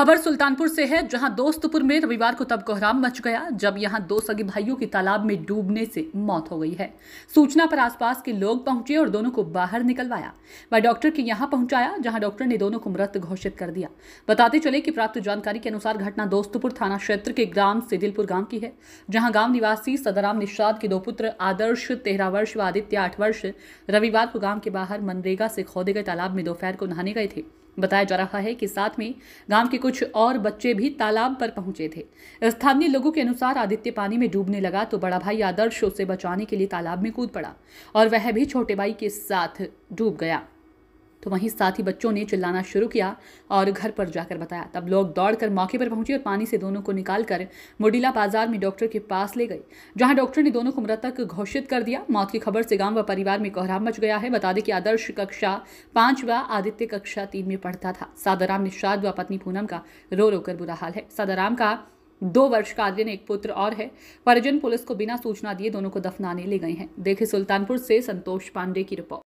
खबर सुल्तानपुर से है जहां दोस्तपुर में रविवार को तब कोहराम मच गया जब यहां दो सगे भाइयों की तालाब में डूबने से मौत हो गई है सूचना पर आसपास के लोग पहुंचे और दोनों को बाहर निकलवाया वह डॉक्टर के यहां पहुंचाया जहां डॉक्टर ने दोनों को मृत घोषित कर दिया बताते चले कि प्राप्त जानकारी के अनुसार घटना दोस्तपुर थाना क्षेत्र के ग्राम सिदिलपुर गांव की है जहां गांव निवासी सदाराम निषाद के दो पुत्र आदर्श तेरह वर्ष व आदित्य आठ वर्ष रविवार को गांव के बाहर मनरेगा से खोदे गए तालाब में दोपहर को नहाने गए थे बताया जा रहा है कि साथ में गांव के कुछ और बच्चे भी तालाब पर पहुंचे थे स्थानीय लोगों के अनुसार आदित्य पानी में डूबने लगा तो बड़ा भाई आदर्श उसे बचाने के लिए तालाब में कूद पड़ा और वह भी छोटे भाई के साथ डूब गया तो वहीं साथी बच्चों ने चिल्लाना शुरू किया और घर पर जाकर बताया तब लोग दौड़कर मौके पर पहुंचे और पानी से दोनों को निकालकर मुडिला बाजार में डॉक्टर के पास ले गए जहां डॉक्टर ने दोनों को मृतक घोषित कर दिया मौत की खबर से गांव व परिवार में कोहराम मच गया है बता दें कि आदर्श कक्षा पांच व आदित्य कक्षा तीन में पढ़ता था सादाराम निषाद व पत्नी पूनम का रो रोकर बुरा हाल है सादाराम का दो वर्ष का आर्यन एक पुत्र और है परिजन पुलिस को बिना सूचना दिए दोनों को दफनाने ले गए हैं देखे सुल्तानपुर से संतोष पांडे की रिपोर्ट